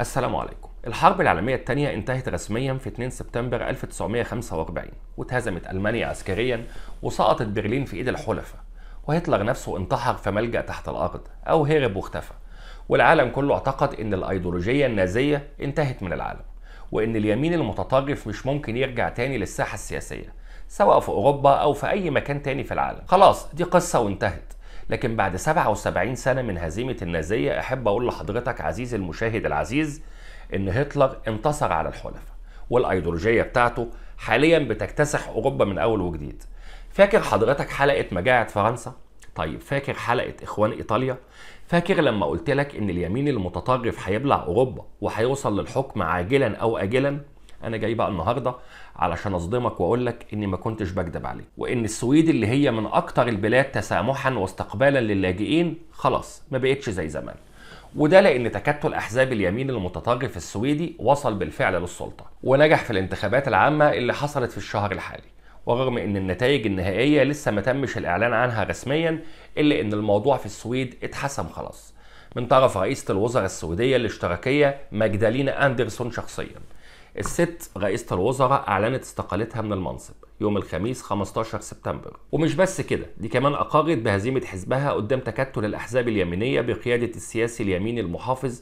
السلام عليكم الحرب العالمية الثانية انتهت رسميا في 2 سبتمبر 1945 واتهزمت ألمانيا عسكريا وسقطت برلين في إيد الحلفاء وهتلر نفسه انتحر في ملجأ تحت الأرض أو هرب واختفى والعالم كله اعتقد إن الأيديولوجية النازية انتهت من العالم وإن اليمين المتطرف مش ممكن يرجع تاني للساحة السياسية سواء في أوروبا أو في أي مكان تاني في العالم خلاص دي قصة وانتهت لكن بعد 77 سنة من هزيمة النازية أحب أقول لحضرتك عزيزي المشاهد العزيز إن هتلر انتصر على الحلفاء والأيديولوجية بتاعته حاليا بتكتسح أوروبا من أول وجديد فاكر حضرتك حلقة مجاعة فرنسا؟ طيب فاكر حلقة إخوان إيطاليا؟ فاكر لما قلت لك إن اليمين المتطرف هيبلع أوروبا وهيوصل للحكم عاجلا أو آجلا؟ انا جاي بقى النهارده علشان اصدمك واقول لك اني ما كنتش بكدب عليك وان السويد اللي هي من اكتر البلاد تسامحا واستقبالا للاجئين خلاص ما بقتش زي زمان وده لان تكتل احزاب اليمين المتطرف السويدي وصل بالفعل للسلطه ونجح في الانتخابات العامه اللي حصلت في الشهر الحالي ورغم ان النتائج النهائيه لسه ما تمش الاعلان عنها رسميا الا ان الموضوع في السويد اتحسم خلاص من طرف رئيسة الوزراء السويدية الاشتراكية ماجدالينا أندرسون شخصيا الست رئيسة الوزراء أعلنت استقالتها من المنصب يوم الخميس 15 سبتمبر ومش بس كده دي كمان أقرت بهزيمة حزبها قدام تكتل الأحزاب اليمينية بقيادة السياسي اليميني المحافظ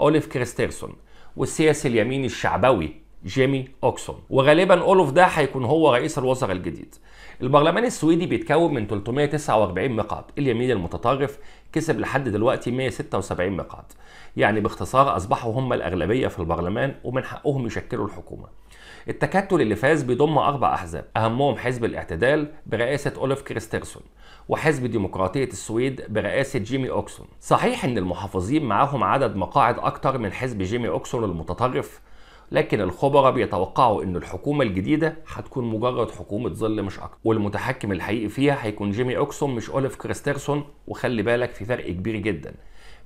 أوليف كريستيرسون والسياسي اليميني الشعبوي جيمي اوكسون وغالبا اولوف ده هيكون هو رئيس الوزراء الجديد البرلمان السويدي بيتكون من 349 مقعد اليمين المتطرف كسب لحد دلوقتي 176 مقعد يعني باختصار أصبحوا هم الأغلبية في البرلمان ومن حقهم يشكلوا الحكومة التكتل اللي فاز بيضم أربع أحزاب أهمهم حزب الاعتدال برئاسة أولف كريسترسون وحزب ديمقراطية السويد برئاسة جيمي أوكسون صحيح أن المحافظين معاهم عدد مقاعد أكتر من حزب جيمي أوكسون المتطرف لكن الخبراء بيتوقعوا ان الحكومه الجديده هتكون مجرد حكومه ظل مش اكتر والمتحكم الحقيقي فيها هيكون جيمي اوكسون مش اوليف كريسترسون وخلي بالك في فرق كبير جدا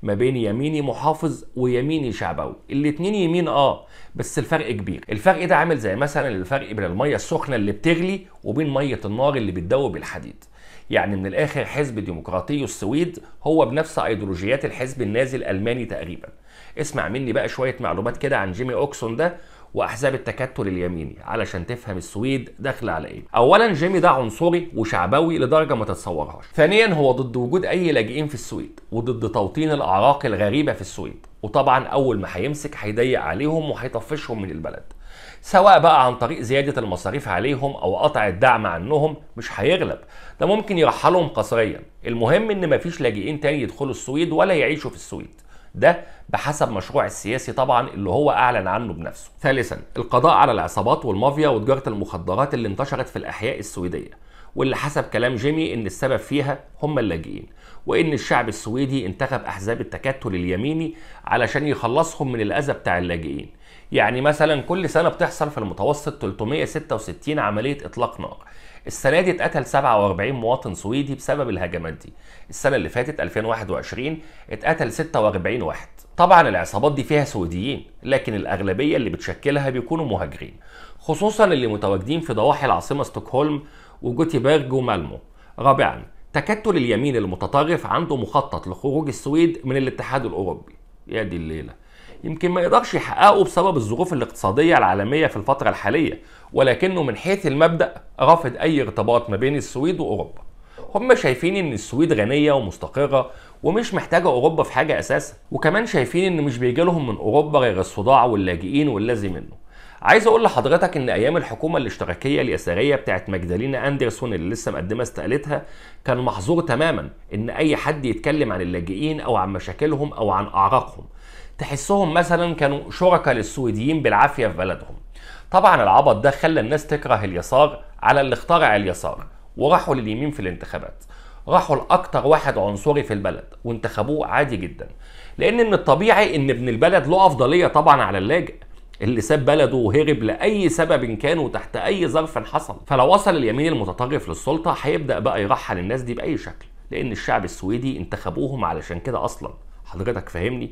ما بين يميني محافظ ويميني شعبوي الاتنين يمين اه بس الفرق كبير الفرق ده عامل زي مثلا الفرق بين الميه السخنه اللي بتغلي وبين ميه النار اللي بتدوب الحديد يعني من الاخر حزب ديمقراطي السويد هو بنفس ايديولوجيات الحزب النازي الالماني تقريبا اسمع مني بقى شويه معلومات كده عن جيمي اوكسون ده واحزاب التكتل اليميني علشان تفهم السويد داخله على ايه اولا جيمي ده عنصري وشعبوي لدرجه ما تتصورهاش ثانيا هو ضد وجود اي لاجئين في السويد وضد توطين الاعراق الغريبه في السويد وطبعا اول ما هيمسك هيضيق عليهم وهيطفشهم من البلد سواء بقى عن طريق زيادة المصاريف عليهم أو قطع الدعم عنهم مش هيغلب ده ممكن يرحلهم قسريا المهم إن مفيش لاجئين تاني يدخلوا السويد ولا يعيشوا في السويد ده بحسب مشروع السياسي طبعا اللي هو اعلن عنه بنفسه. ثالثا القضاء على العصابات والمافيا وتجاره المخدرات اللي انتشرت في الاحياء السويديه. واللي حسب كلام جيمي ان السبب فيها هم اللاجئين وان الشعب السويدي انتخب احزاب التكتل اليميني علشان يخلصهم من الاذى بتاع اللاجئين يعني مثلا كل سنه بتحصل في المتوسط 366 عمليه اطلاق نار السنه دي اتقتل 47 مواطن سويدي بسبب الهجمات دي السنه اللي فاتت 2021 اتقتل 46 واحد طبعا العصابات دي فيها سويديين لكن الاغلبيه اللي بتشكلها بيكونوا مهاجرين خصوصا اللي متواجدين في ضواحي العاصمه ستوكهولم وجوتيبرج ومالمو رابعا تكتل اليمين المتطرف عنده مخطط لخروج السويد من الاتحاد الأوروبي يا دي الليلة يمكن ما يقدرش يحققه بسبب الظروف الاقتصادية العالمية في الفترة الحالية ولكنه من حيث المبدأ رافض أي ارتباط ما بين السويد وأوروبا هم شايفين ان السويد غنية ومستقرة ومش محتاجة أوروبا في حاجة أساسا وكمان شايفين ان مش بيجي لهم من أوروبا غير الصداع واللاجئين والذي منه عايز اقول لحضرتك ان ايام الحكومه الاشتراكيه اليساريه بتاعت ماجدالينا اندرسون اللي لسه مقدمه استقالتها كان محظور تماما ان اي حد يتكلم عن اللاجئين او عن مشاكلهم او عن اعراقهم تحسهم مثلا كانوا شركاء للسويديين بالعافيه في بلدهم طبعا العبط ده خلى الناس تكره اليسار على اللي اخترع اليسار وراحوا لليمين في الانتخابات راحوا لاكتر واحد عنصري في البلد وانتخبوه عادي جدا لان من الطبيعي ان ابن البلد له افضليه طبعا على اللاجئ اللي ساب بلده وهرب لاي سبب كان وتحت اي ظرف حصل فلو وصل اليمين المتطرف للسلطه هيبدا بقى يرحل الناس دي باي شكل لان الشعب السويدي انتخبوهم علشان كده اصلا حضرتك فاهمني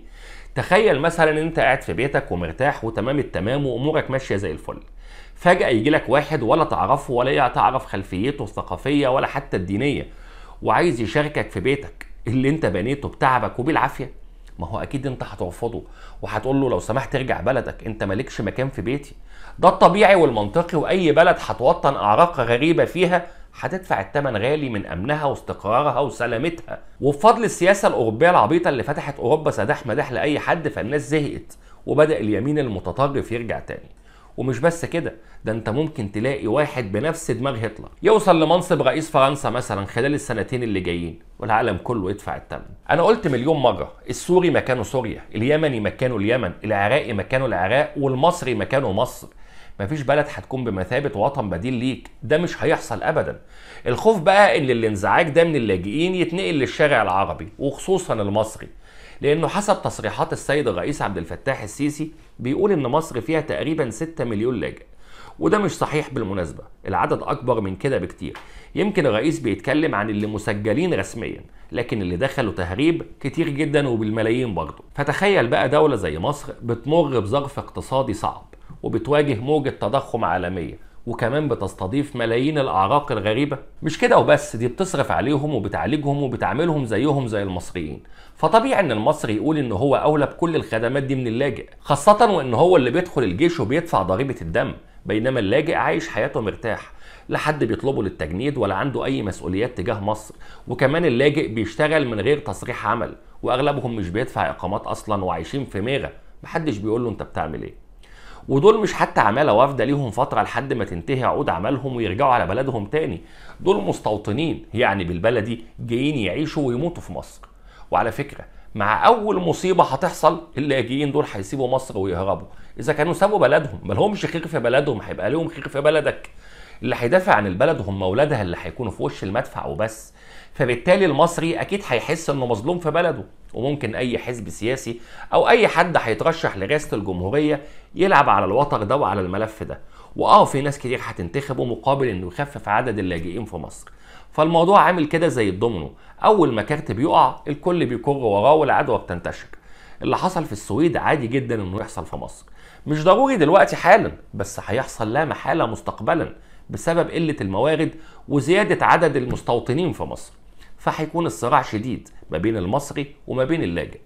تخيل مثلا انت قاعد في بيتك ومرتاح وتمام التمام وامورك ماشيه زي الفل فجاه يجي لك واحد ولا تعرفه ولا تعرف خلفيته الثقافيه ولا حتى الدينيه وعايز يشاركك في بيتك اللي انت بنيته بتعبك وبالعافيه ما هو اكيد انت هترفضه وهتقول له لو سمحت ارجع بلدك انت مالكش مكان في بيتي ده الطبيعي والمنطقي واي بلد هتوطن اعراق غريبه فيها هتدفع الثمن غالي من امنها واستقرارها وسلامتها وبفضل السياسه الاوروبيه العبيطه اللي فتحت اوروبا سداح مداح لاي حد فالناس زهقت وبدا اليمين المتطرف يرجع تاني ومش بس كده ده انت ممكن تلاقي واحد بنفس دماغ هتلر يوصل لمنصب رئيس فرنسا مثلا خلال السنتين اللي جايين والعالم كله يدفع الثمن انا قلت مليون مره السوري مكانه سوريا اليمني مكانه اليمن العراقي مكانه العراق والمصري مكانه مصر مفيش بلد هتكون بمثابه وطن بديل ليك ده مش هيحصل ابدا الخوف بقى ان الانزعاج ده من اللاجئين يتنقل للشارع العربي وخصوصا المصري لأنه حسب تصريحات السيد الرئيس عبد الفتاح السيسي بيقول إن مصر فيها تقريبا 6 مليون لاجئ وده مش صحيح بالمناسبة العدد أكبر من كده بكتير يمكن الرئيس بيتكلم عن اللي مسجلين رسميا لكن اللي دخلوا تهريب كتير جدا وبالملايين برضه فتخيل بقى دولة زي مصر بتمر بظرف اقتصادي صعب وبتواجه موجة تضخم عالمية وكمان بتستضيف ملايين الاعراق الغريبه مش كده وبس دي بتصرف عليهم وبتعالجهم وبتعاملهم زيهم زي المصريين فطبيعي ان المصري يقول ان هو اولى بكل الخدمات دي من اللاجئ خاصه وان هو اللي بيدخل الجيش وبيدفع ضريبه الدم بينما اللاجئ عايش حياته مرتاح لا حد بيطلبه للتجنيد ولا عنده اي مسؤوليات تجاه مصر وكمان اللاجئ بيشتغل من غير تصريح عمل واغلبهم مش بيدفع اقامات اصلا وعايشين في ميغا محدش بيقول له انت بتعمل ايه ودول مش حتى عماله وافده ليهم فتره لحد ما تنتهي عقود عملهم ويرجعوا على بلدهم تاني دول مستوطنين يعني بالبلدي جايين يعيشوا ويموتوا في مصر وعلى فكره مع اول مصيبه هتحصل اللاجئين دول هيسيبوا مصر ويهربوا اذا كانوا سابوا بلدهم ما لهمش خير في بلدهم هيبقى لهم خير في بلدك اللي هيدافع عن البلد هم اولادها اللي هيكونوا في وش المدفع وبس فبالتالي المصري اكيد هيحس انه مظلوم في بلده وممكن اي حزب سياسي او اي حد هيترشح لرئاسه الجمهوريه يلعب على الوتر ده وعلى الملف ده واه في ناس كتير هتنتخبه مقابل انه يخفف عدد اللاجئين في مصر فالموضوع عامل كده زي الدومينو اول ما كارت بيقع الكل بيكر وراه والعدوى بتنتشر اللي حصل في السويد عادي جدا انه يحصل في مصر مش ضروري دلوقتي حالا بس هيحصل لا محاله مستقبلا بسبب قله الموارد وزياده عدد المستوطنين في مصر فهيكون الصراع شديد ما بين المصري وما بين اللاجئ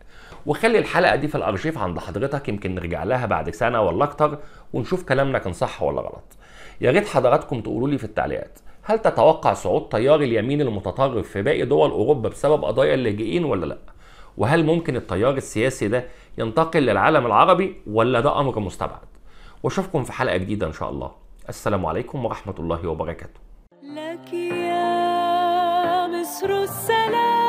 وخلي الحلقه دي في الارشيف عند حضرتك يمكن نرجع لها بعد سنه ولا اكتر ونشوف كلامنا كان صح ولا غلط يا ريت حضراتكم تقولوا لي في التعليقات هل تتوقع صعود تيار اليمين المتطرف في باقي دول اوروبا بسبب قضايا اللاجئين ولا لا وهل ممكن التيار السياسي ده ينتقل للعالم العربي ولا ده امر مستبعد واشوفكم في حلقه جديده ان شاء الله السلام عليكم ورحمة الله وبركاته لك يا مصر السلام